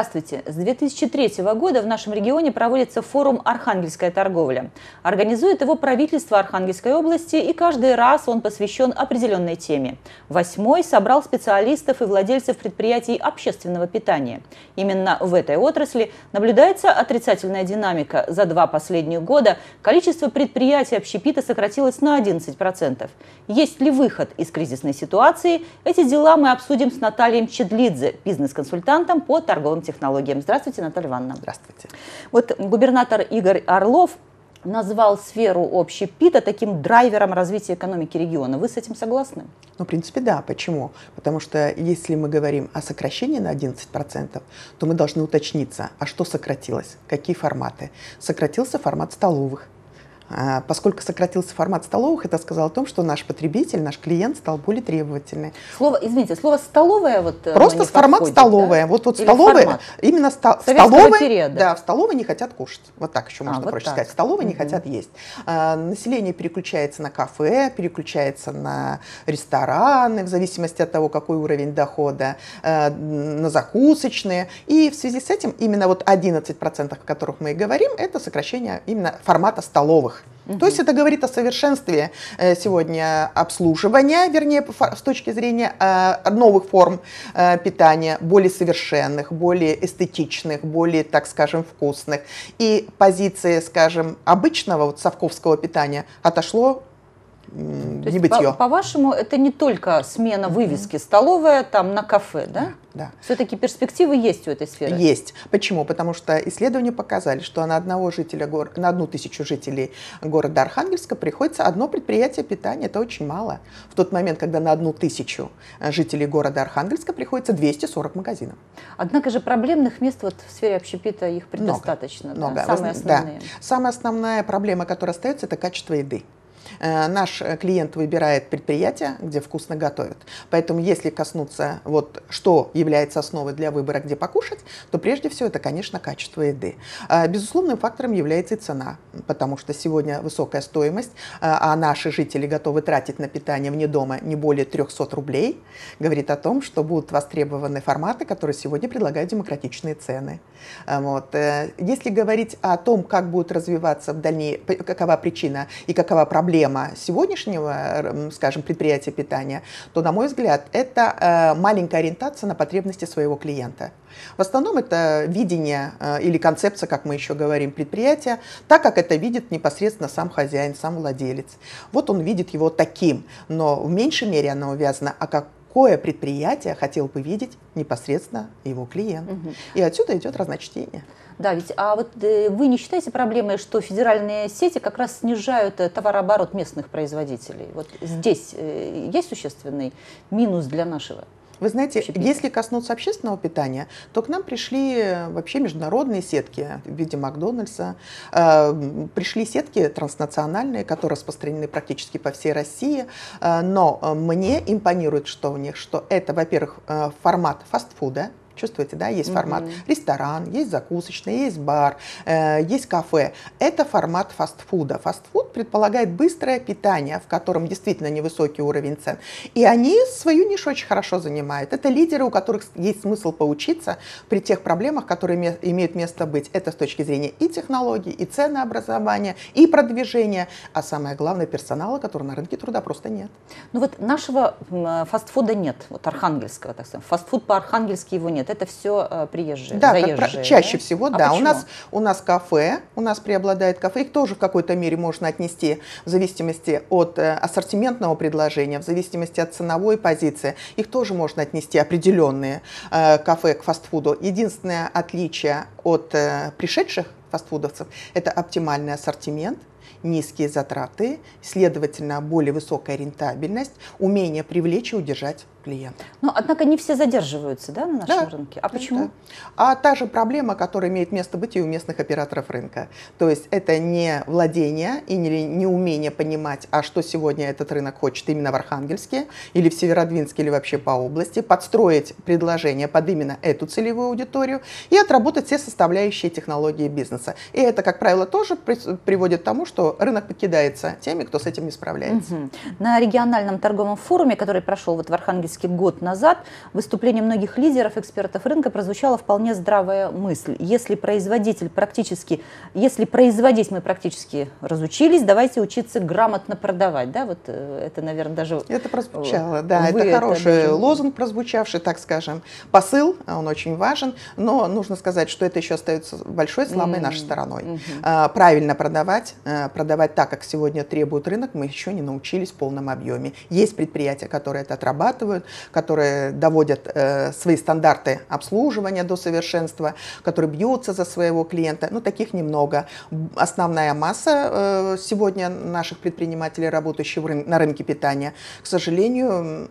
Здравствуйте! С 2003 года в нашем регионе проводится форум «Архангельская торговля». Организует его правительство Архангельской области, и каждый раз он посвящен определенной теме. Восьмой собрал специалистов и владельцев предприятий общественного питания. Именно в этой отрасли наблюдается отрицательная динамика. За два последних года количество предприятий общепита сократилось на 11%. Есть ли выход из кризисной ситуации? Эти дела мы обсудим с Натальей Чедлидзе, бизнес-консультантом по торговым технологиям. Здравствуйте, Наталья Ивановна. Здравствуйте. Вот губернатор Игорь Орлов назвал сферу общепита таким драйвером развития экономики региона. Вы с этим согласны? Ну, в принципе, да. Почему? Потому что если мы говорим о сокращении на 11%, то мы должны уточниться, а что сократилось, какие форматы. Сократился формат столовых, а, поскольку сократился формат столовых, это сказало о том, что наш потребитель, наш клиент стал более требовательный. Слово, извините, слово столовая вот э, просто формат подходит, столовая, да? вот вот Или столовые формат? именно ста, столовые, периода. да, в столовой не хотят кушать, вот так еще а, можно вот проще так. сказать, столовые угу. не хотят есть. А, население переключается на кафе, переключается на рестораны в зависимости от того, какой уровень дохода, а, на закусочные, и в связи с этим именно вот 11 процентов, о которых мы и говорим, это сокращение именно формата столовых услуг. Угу. То есть это говорит о совершенстве э, сегодня обслуживания, вернее, с точки зрения э, новых форм э, питания, более совершенных, более эстетичных, более, так скажем, вкусных. И позиции, скажем, обычного вот совковского питания отошло то не бытье. По-вашему, по это не только смена вывески mm-hmm. столовая там на кафе, да? Да. Все-таки перспективы есть у этой сферы? Есть. Почему? Потому что исследования показали, что на одного жителя гор... на одну тысячу жителей города Архангельска приходится одно предприятие питания. Это очень мало. В тот момент, когда на одну тысячу э, жителей города Архангельска приходится 240 магазинов. Однако же проблемных мест вот в сфере общепита их предостаточно. Много. Да? Много. Самые основные. Да. Самая основная проблема, которая остается, это качество еды. Э, наш клиент выбирает предприятие, где вкусно готовят. Поэтому если коснуться, вот что является основой для выбора, где покушать, то прежде всего это, конечно, качество еды. А, безусловным фактором является и цена, потому что сегодня высокая стоимость, э, а наши жители готовы тратить на питание вне дома не более 300 рублей, говорит о том, что будут востребованы форматы, которые сегодня предлагают демократичные цены. Э, вот. Если говорить о том, как будут развиваться в дальней, какова причина и какова проблема, проблема сегодняшнего, скажем, предприятия питания, то, на мой взгляд, это э, маленькая ориентация на потребности своего клиента. В основном это видение э, или концепция, как мы еще говорим, предприятия, так как это видит непосредственно сам хозяин, сам владелец. Вот он видит его таким, но в меньшей мере оно увязано, а как какое предприятие хотел бы видеть непосредственно его клиент. Угу. И отсюда идет разночтение. Да, ведь а вот э, вы не считаете проблемой, что федеральные сети как раз снижают э, товарооборот местных производителей? Вот здесь э, есть существенный минус для нашего? Вы знаете, если коснуться общественного питания, то к нам пришли вообще международные сетки в виде Макдональдса, пришли сетки транснациональные, которые распространены практически по всей России, но мне импонирует, что у них, что это, во-первых, формат фастфуда, Чувствуете, да, есть формат mm-hmm. ресторан, есть закусочная, есть бар, э, есть кафе. Это формат фастфуда. Фастфуд предполагает быстрое питание, в котором действительно невысокий уровень цен. И они свою нишу очень хорошо занимают. Это лидеры, у которых есть смысл поучиться при тех проблемах, которые имеют место быть. Это с точки зрения и технологий, и ценообразования, и продвижения, а самое главное персонала, которого на рынке труда просто нет. Ну вот нашего э, фастфуда нет, вот архангельского, так сказать. Фастфуд по-архангельски его нет нет, это все э, приезжие, да, заезжие. про... чаще а да? всего, да. Почему? У нас у нас кафе, у нас преобладает кафе, их тоже в какой-то мере можно отнести в зависимости от э, ассортиментного предложения, в зависимости от ценовой позиции, их тоже можно отнести определенные э, кафе к фастфуду. Единственное отличие от э, пришедших фастфудовцев – это оптимальный ассортимент, низкие затраты, следовательно, более высокая рентабельность, умение привлечь и удержать клиентов. Но, однако, не все задерживаются да, на нашем да. рынке. А почему? Да. А та же проблема, которая имеет место быть и у местных операторов рынка. То есть это не владение и не, не умение понимать, а что сегодня этот рынок хочет именно в Архангельске или в Северодвинске или вообще по области, подстроить предложение под именно эту целевую аудиторию и отработать все составляющие технологии бизнеса. И это, как правило, тоже приводит к тому, что рынок покидается теми, кто с этим не справляется. Угу. На региональном торговом форуме, который прошел вот в Архангельске, практически год назад в выступлении многих лидеров, экспертов рынка прозвучала вполне здравая мысль. Если производитель практически, если производить мы практически разучились, давайте учиться грамотно продавать. Да, вот э, это, наверное, даже... Это прозвучало, да, это хороший это... лозунг прозвучавший, так скажем. Посыл, а он очень важен, но нужно сказать, что это еще остается большой слабой mm-hmm. нашей стороной. Mm-hmm. Правильно продавать, а, продавать так, как сегодня требует рынок, мы еще не научились в полном объеме. Есть предприятия, которые это отрабатывают, делают, которые доводят э, свои стандарты обслуживания до совершенства, которые бьются за своего клиента. Ну, таких немного. Основная масса э, сегодня наших предпринимателей, работающих на рынке питания, к сожалению,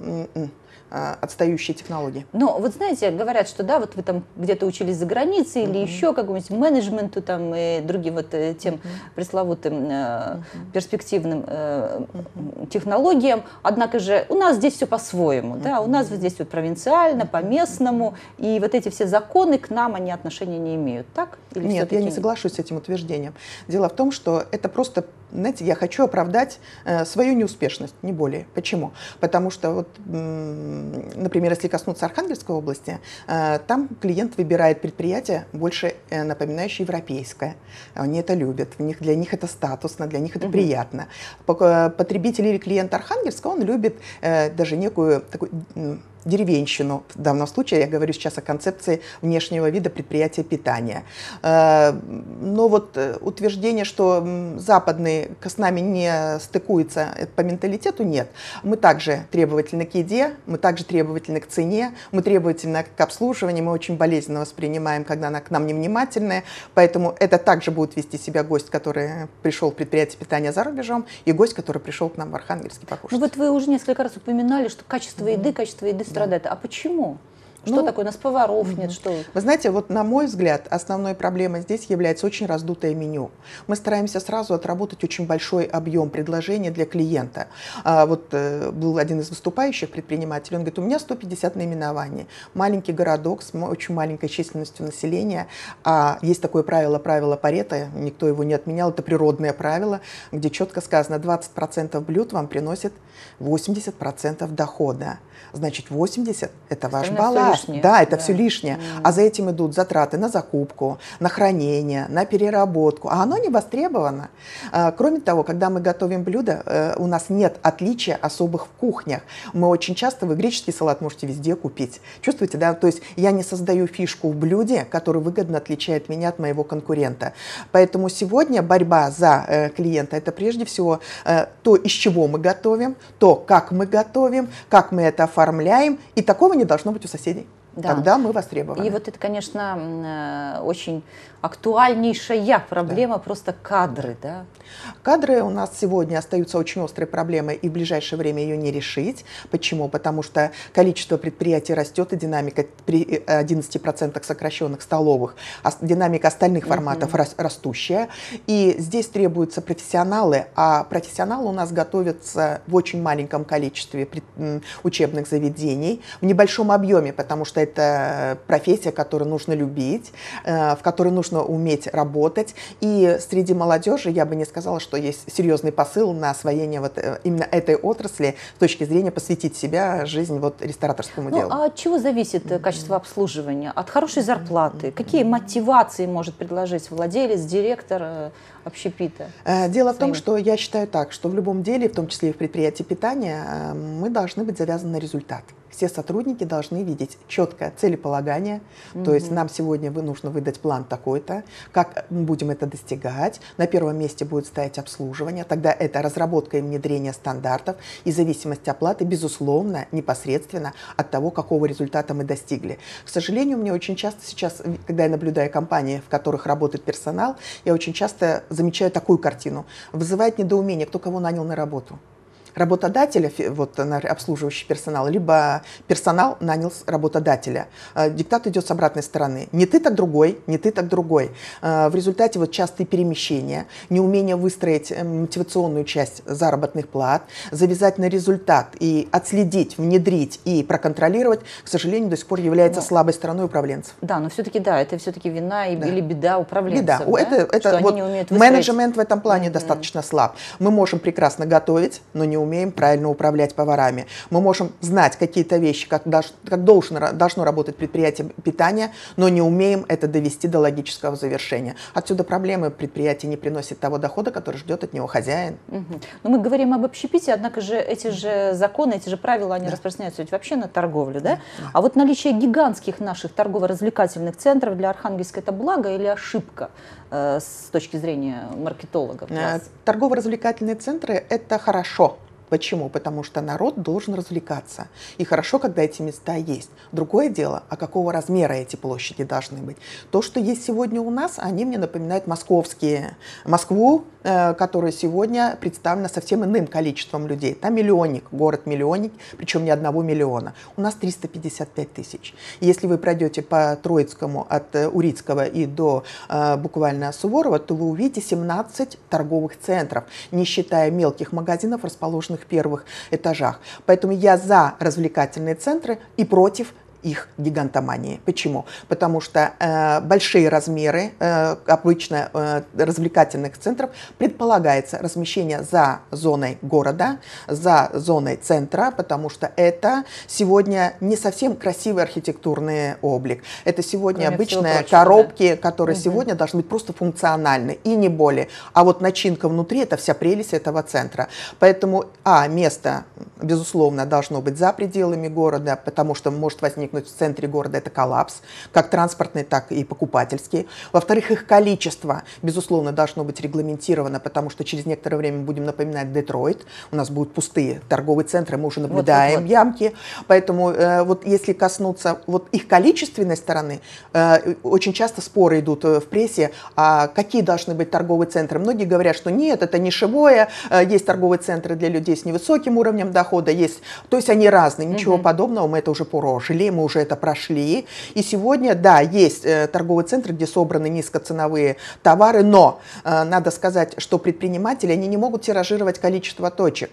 а, отстающие технологии. Но ну, вот знаете, говорят, что да, вот вы там где-то учились за границей mm-hmm. или еще какому-нибудь менеджменту там и другим вот э, тем mm-hmm. пресловутым э, mm-hmm. перспективным э, mm-hmm. технологиям. Однако же у нас здесь все по-своему, mm-hmm. да, у нас вот здесь вот провинциально, по-местному, и вот эти все законы к нам, они отношения не имеют, так? Или Нет, я не соглашусь с этим утверждением. Дело в том, что это просто, знаете, я хочу оправдать э, свою неуспешность, не более. Почему? Потому что вот например, если коснуться Архангельской области, э, там клиент выбирает предприятие больше э, напоминающее европейское. Они это любят, в них, для них это статусно, для них это угу. приятно. Э, потребитель или клиент Архангельска, он любит даже некую такую деревенщину. В данном случае я говорю сейчас о концепции внешнего вида предприятия питания. Э, но вот э, утверждение, что западные с нами не стыкуется э, по менталитету, нет. Мы также требовательны к еде, мы также требовательны к цене, мы требовательны к обслуживанию, мы очень болезненно воспринимаем, когда она к нам невнимательная, поэтому это также будет вести себя гость, который пришел в предприятие питания за рубежом, и гость, который пришел к нам в Архангельский покушать. Ну вот вы уже несколько раз упоминали, что качество еды, качество еды страдает. А почему? Что ну, такое? У нас поваров угу. нет, что? Вы знаете, вот на мой взгляд, основной проблемой здесь является очень раздутое меню. Мы стараемся сразу отработать очень большой объем предложения для клиента. А, вот э, был один из выступающих предпринимателей, он говорит, у меня 150 наименований. Маленький городок с очень маленькой численностью населения. А есть такое правило, правило Парета, никто его не отменял, это природное правило, где четко сказано, 20% блюд вам приносит 80% дохода. Значит, 80 – это ваш баланс лишнее. Да, это да. все лишнее. Mm. А за этим идут затраты на закупку, на хранение, на переработку. А оно не востребовано. А, кроме того, когда мы готовим блюдо, э, у нас нет отличия особых в кухнях. Мы очень часто вы греческий салат можете везде купить. Чувствуете, да? То есть я не создаю фишку в блюде, которая выгодно отличает меня от моего конкурента. Поэтому сегодня борьба за э, клиента – это прежде всего э, то, из чего мы готовим, то, как мы готовим, как мы это оформляем. И такого не должно быть у соседей да. тогда мы востребованы. И вот это, конечно, э, очень актуальнейшая проблема, да. просто кадры, да? Кадры у нас сегодня остаются очень острой проблемой, и в ближайшее время ее не решить. Почему? Потому что количество предприятий растет, и динамика при 11% э, сокращенных столовых, а динамика остальных форматов угу. растущая. И здесь требуются профессионалы, а профессионалы у нас готовятся в очень маленьком количестве учебных заведений, в небольшом объеме, потому что это э, профессия, которую нужно любить, э, в которой нужно нужно уметь работать. И среди молодежи я бы не сказала, что есть серьезный посыл на освоение вот э, именно этой отрасли с точки зрения посвятить себя жизнь вот рестораторскому ну, делу. А от чего зависит э, качество обслуживания? От хорошей зарплаты? Какие мотивации может предложить владелец, директор, э, общепита? Э, дело в том, что я считаю так, что в любом деле, в том числе и в предприятии питания, э, мы должны быть завязаны на результат. Все сотрудники должны видеть четкое целеполагание, угу. то есть нам сегодня вы, нужно выдать план такой-то, как мы будем это достигать. На первом месте будет стоять обслуживание, тогда это разработка и внедрение стандартов и зависимость оплаты, безусловно, непосредственно от того, какого результата мы достигли. К сожалению, мне очень часто сейчас, когда я наблюдаю компании, в которых работает персонал, я очень часто замечаю такую картину. Вызывает недоумение, кто кого нанял на работу работодателя, вот э, обслуживающий персонал, либо персонал нанял работодателя. Э, диктат идет с обратной стороны. Не ты так другой, не ты так другой. Э, в результате вот частые перемещения, неумение выстроить мотивационную часть заработных плат, завязать на результат и отследить, внедрить и проконтролировать, к сожалению, до сих пор является но, ну, слабой стороной управленцев. Да, но все-таки да, это все-таки вина да. или беда управленцев. Беда. Да? Это, это Что вот менеджмент в этом плане mm-hmm. достаточно слаб. Мы можем прекрасно готовить, но не умеем умеем правильно управлять поварами. Мы можем знать какие-то вещи, как, долж, как должно, должно работать предприятие питания, но не умеем это довести до логического завершения. Отсюда проблемы предприятие не приносит того дохода, который ждет от него хозяин. Угу. Но мы говорим об общепите, однако же эти же законы, эти же правила, они да. распространяются ведь вообще на торговлю, да? да? А вот наличие гигантских наших торгово-развлекательных центров для Архангельска это благо или ошибка э, с точки зрения маркетологов? Э, торгово-развлекательные центры это хорошо Почему? Потому что народ должен развлекаться. И хорошо, когда эти места есть. Другое дело, а какого размера эти площади должны быть. То, что есть сегодня у нас, они мне напоминают московские. Москву, э, которая сегодня представлена совсем иным количеством людей. Там миллионник, город-миллионник, причем не одного миллиона. У нас 355 тысяч. Если вы пройдете по Троицкому от э, Урицкого и до э, буквально Суворова, то вы увидите 17 торговых центров, не считая мелких магазинов, расположенных самых первых этажах. Поэтому я за развлекательные центры и против их гигантомании. Почему? Потому что э, большие размеры э, обычно э, развлекательных центров предполагается размещение за зоной города, за зоной центра, потому что это сегодня не совсем красивый архитектурный облик. Это сегодня Кроме обычные прочего, коробки, да? которые угу. сегодня должны быть просто функциональны и не более. А вот начинка внутри – это вся прелесть этого центра. Поэтому, а, место, безусловно, должно быть за пределами города, потому что может возникнуть в центре города это коллапс, как транспортный, так и покупательский. Во-вторых, их количество, безусловно, должно быть регламентировано, потому что через некоторое время будем напоминать Детройт, у нас будут пустые торговые центры, мы уже наблюдаем вот, вот, вот. ямки, поэтому э, вот если коснуться вот их количественной стороны, э, очень часто споры идут э, в прессе, а какие должны быть торговые центры. Многие говорят, что нет, это нишевое, э, есть торговые центры для людей с невысоким уровнем дохода, есть, то есть они разные, ничего угу. подобного, мы это уже порожили, мы уже это прошли. И сегодня, да, есть э, торговые центры, где собраны низкоценовые товары, но э, надо сказать, что предприниматели, они не могут тиражировать количество точек.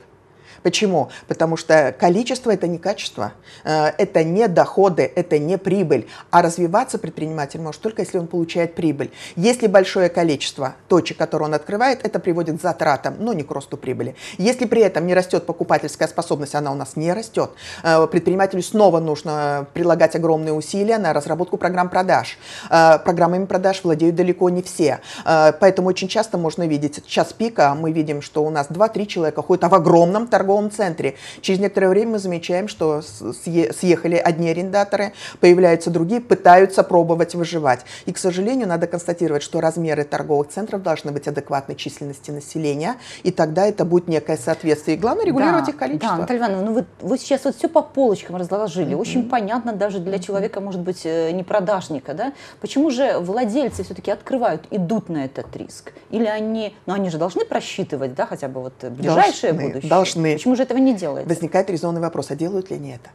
Почему? Потому что количество – это не качество, э, это не доходы, это не прибыль. А развиваться предприниматель может только, если он получает прибыль. Если большое количество точек, которые он открывает, это приводит к затратам, но не к росту прибыли. Если при этом не растет покупательская способность, она у нас не растет, э, предпринимателю снова нужно прилагать огромные усилия на разработку программ продаж. Э, программами продаж владеют далеко не все. Поэтому очень часто можно видеть, час пика мы видим, что у нас 2-3 человека ходят а в огромном торговом торговом центре. Через некоторое время мы замечаем, что съехали одни арендаторы, появляются другие, пытаются пробовать выживать. И, к сожалению, надо констатировать, что размеры торговых центров должны быть адекватны численности населения, и тогда это будет некое соответствие. И главное регулировать да, их количество. Да, Наталья Ивановна, ну вы, вы сейчас вот все по полочкам разложили. Mm-hmm. Очень понятно даже для человека, может быть, э, не продажника, да? Почему же владельцы все-таки открывают, идут на этот риск? Или они, ну они же должны просчитывать, да, хотя бы вот ближайшее должны, будущее? Должны. Почему же этого не делается? Возникает резонный вопрос, а делают ли они это?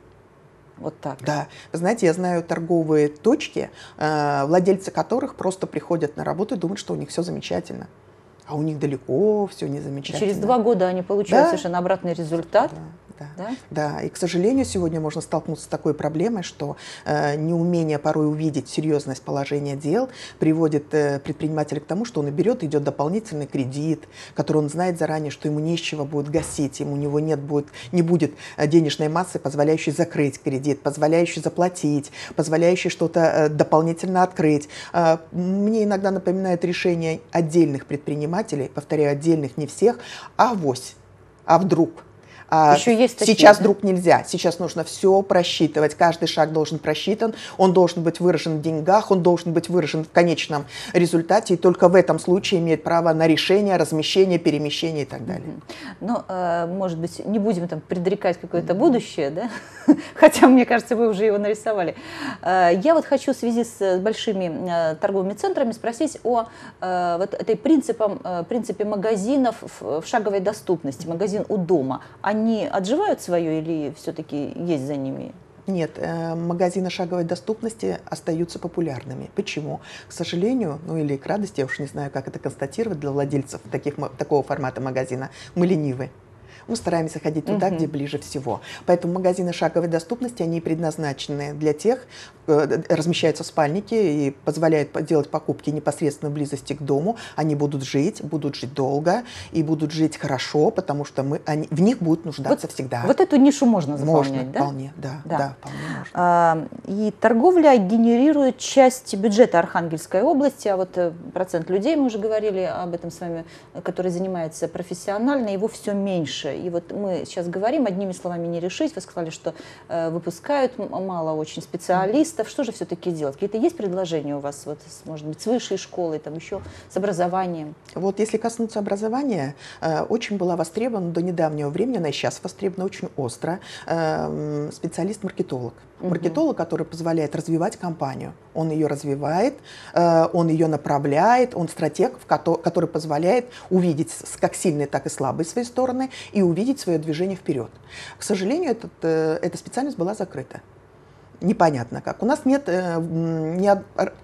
Вот так. Да. знаете, я знаю торговые точки, э, владельцы которых просто приходят на работу и думают, что у них все замечательно а у них далеко все незамечательно. замечательно. Через два года они получают да? совершенно обратный результат. Да, да, да. да, и, к сожалению, сегодня можно столкнуться с такой проблемой, что э, неумение порой увидеть серьезность положения дел приводит э, предпринимателя к тому, что он и берет, идет дополнительный кредит, который он знает заранее, что ему нечего будет гасить, ему у него нет будет, не будет э, денежной массы, позволяющей закрыть кредит, позволяющей заплатить, позволяющей что-то э, дополнительно открыть. Э, мне иногда напоминает решение отдельных предпринимателей, предпринимателей, повторяю, отдельных, не всех, а вось, а вдруг – а Еще есть такие, сейчас да? вдруг нельзя. Сейчас нужно все просчитывать. Каждый шаг должен просчитан, он должен быть выражен в деньгах, он должен быть выражен в конечном результате. И только в этом случае имеет право на решение, размещение, перемещение и так далее. Ну, а, может быть, не будем там предрекать какое-то будущее, да? Хотя, мне кажется, вы уже его нарисовали. А, я вот хочу в связи с э, большими э, торговыми центрами спросить о э, вот этой принципом, принципе магазинов в шаговой доступности, магазин у дома. Они они отживают свое или все-таки есть за ними нет, э, магазины шаговой доступности остаются популярными. Почему? К сожалению, ну или к радости, я уж не знаю, как это констатировать для владельцев таких, такого формата магазина, мы ленивы мы стараемся ходить туда, угу. где ближе всего. Поэтому магазины шаговой доступности, они предназначены для тех, э, размещаются в спальнике и позволяют делать покупки непосредственно в близости к дому. Они будут жить, будут жить долго и будут жить хорошо, потому что мы, они, в них будут нуждаться вот, всегда. Вот эту нишу можно заполнять, можно, да? вполне, да, да, да вполне можно. А, и торговля генерирует часть бюджета Архангельской области, а вот э, процент людей, мы уже говорили об этом с вами, который занимается профессионально, его все меньше. И вот мы сейчас говорим, одними словами не решить. Вы сказали, что э, выпускают мало очень специалистов. Что же все-таки делать? Какие-то есть предложения у вас, вот, с, может быть, с высшей школой, там еще с образованием? Вот если коснуться образования, э, очень была востребована до недавнего времени, она сейчас востребована очень остро, э, специалист-маркетолог. Маркетолог, который позволяет развивать компанию. Он ее развивает, э, он ее направляет, он стратег, который позволяет увидеть как сильные, так и слабые свои стороны и увидеть свое движение вперед. К сожалению, этот, э, эта специальность была закрыта непонятно как. У нас нет, э, ни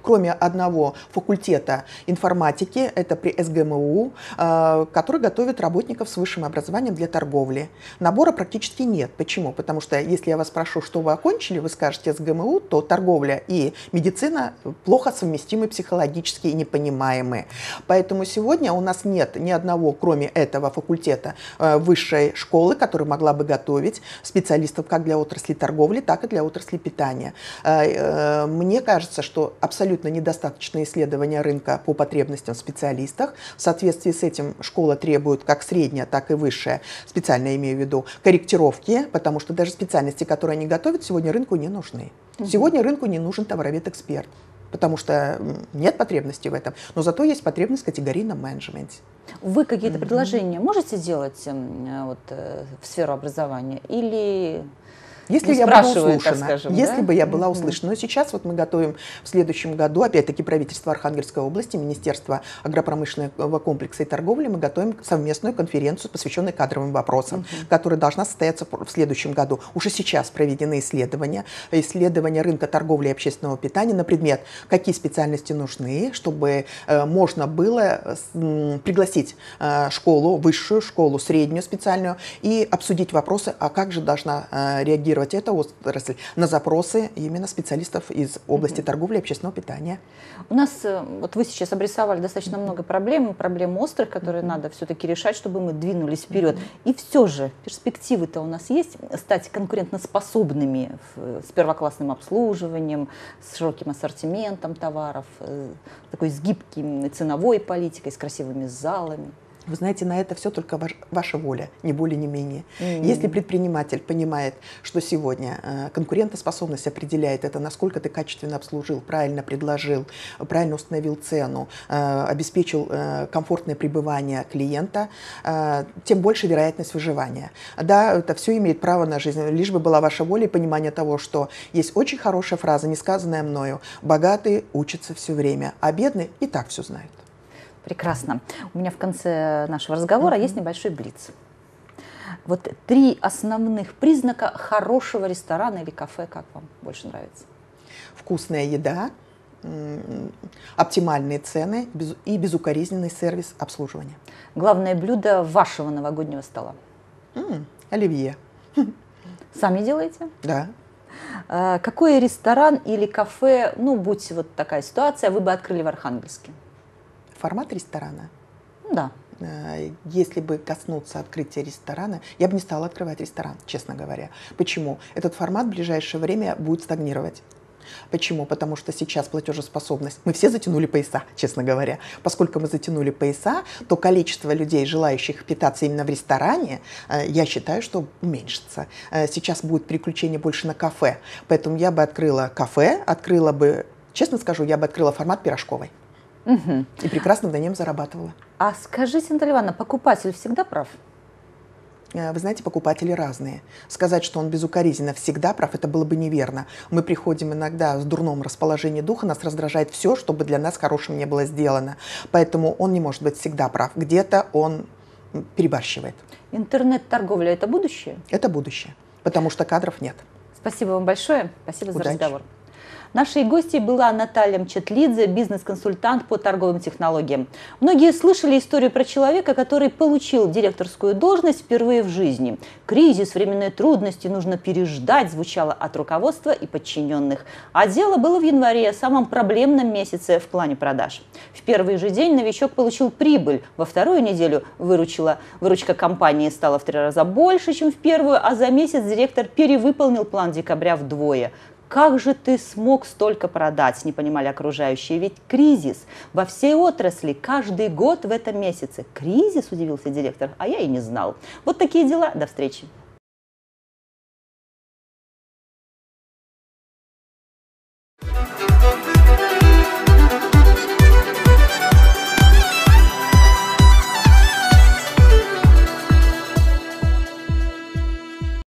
кроме одного факультета информатики, это при СГМУ, э, который готовит работников с высшим образованием для торговли. Набора практически нет. Почему? Потому что если я вас спрошу, что вы окончили, вы скажете СГМУ, то торговля и медицина плохо совместимы психологически и непонимаемы. Поэтому сегодня у нас нет ни одного, кроме этого факультета, э, высшей школы, которая могла бы готовить специалистов как для отрасли торговли, так и для отрасли питания питания. Э, э, мне кажется, что абсолютно недостаточно исследования рынка по потребностям в специалистах. В соответствии с этим школа требует как средняя, так и высшая, специально имею в виду, корректировки, потому что даже специальности, которые они готовят, сегодня рынку не нужны. Сегодня рынку не нужен товаровед-эксперт потому что нет потребности в этом. Но зато есть потребность в категорийном менеджменте. Вы какие-то предложения можете делать эм, э, вот, в сферу образования или если ну, я была услышана, скажем, если да? бы я была услышана. Но сейчас вот мы готовим в следующем году, опять-таки правительство Архангельской области, Министерство агропромышленного комплекса и торговли, мы готовим совместную конференцию, посвященную кадровым вопросам, угу. которая должна состояться в следующем году. Уже сейчас проведены исследования, исследования рынка торговли и общественного питания на предмет, какие специальности нужны, чтобы э, можно было э, пригласить э, школу, высшую школу, среднюю специальную и обсудить вопросы, а как же должна реагировать ориентировать эту отрасль на запросы именно специалистов из области угу. торговли и общественного питания. У нас, э, вот вы сейчас обрисовали достаточно много проблем, проблем острых, которые надо все-таки решать, чтобы мы двинулись вперед. И все же перспективы-то у нас есть стать конкурентоспособными э, с первоклассным обслуживанием, с широким ассортиментом товаров, э, такой с гибким ценовой политикой, с красивыми залами? Вы знаете, на это все только ваш, ваша воля, не более, не менее. Mm-hmm. Если предприниматель понимает, что сегодня э, конкурентоспособность определяет это, насколько ты качественно обслужил, правильно предложил, правильно установил цену, э, обеспечил э, комфортное пребывание клиента, э, тем больше вероятность выживания. Да, это все имеет право на жизнь, лишь бы была ваша воля и понимание того, что есть очень хорошая фраза, не сказанная мною, «богатые учатся все время, а бедные и так все знают». Прекрасно. У меня в конце нашего разговора есть небольшой блиц. Вот три основных признака хорошего ресторана или кафе, как вам больше нравится? Вкусная еда, оптимальные цены и безукоризненный сервис обслуживания. Главное блюдо вашего новогоднего стола? Mm, оливье. Сами делаете? Да. А, какой ресторан или кафе, ну, будь вот такая ситуация, вы бы открыли в Архангельске? формат ресторана? Да. Э, если бы коснуться открытия ресторана, я бы не стала открывать ресторан, честно говоря. Почему? Этот формат в ближайшее время будет стагнировать. Почему? Потому что сейчас платежеспособность. Мы все затянули пояса, честно говоря. Поскольку мы затянули пояса, то количество людей, желающих питаться именно в ресторане, э, я считаю, что уменьшится. Э, сейчас будет приключение больше на кафе. Поэтому я бы открыла кафе, открыла бы, честно скажу, я бы открыла формат пирожковой. Угу. И прекрасно на нем зарабатывала. А скажите, Наталья Ивановна, покупатель всегда прав? Э, вы знаете, покупатели разные. Сказать, что он безукоризненно всегда прав, это было бы неверно. Мы приходим иногда с дурном расположением духа, нас раздражает все, чтобы для нас хорошим не было сделано. Поэтому он не может быть всегда прав. Где-то он перебарщивает. Интернет-торговля – это будущее? Это будущее, потому что кадров нет. Спасибо вам большое. Спасибо Удачи. за разговор. Нашей гостьей была Наталья Мчетлидзе, бизнес-консультант по торговым технологиям. Многие слышали историю про человека, который получил директорскую должность впервые в жизни. «Кризис, временные трудности нужно переждать», звучало от руководства и подчиненных. А дело было в январе, самом проблемном месяце в плане продаж. В первый же день новичок получил прибыль, во вторую неделю выручила, выручка компании стала в три раза больше, чем в первую, а за месяц директор перевыполнил план декабря вдвое. Как же ты смог столько продать, не понимали окружающие, ведь кризис во всей отрасли каждый год в этом месяце. Кризис, удивился директор, а я и не знал. Вот такие дела, до встречи.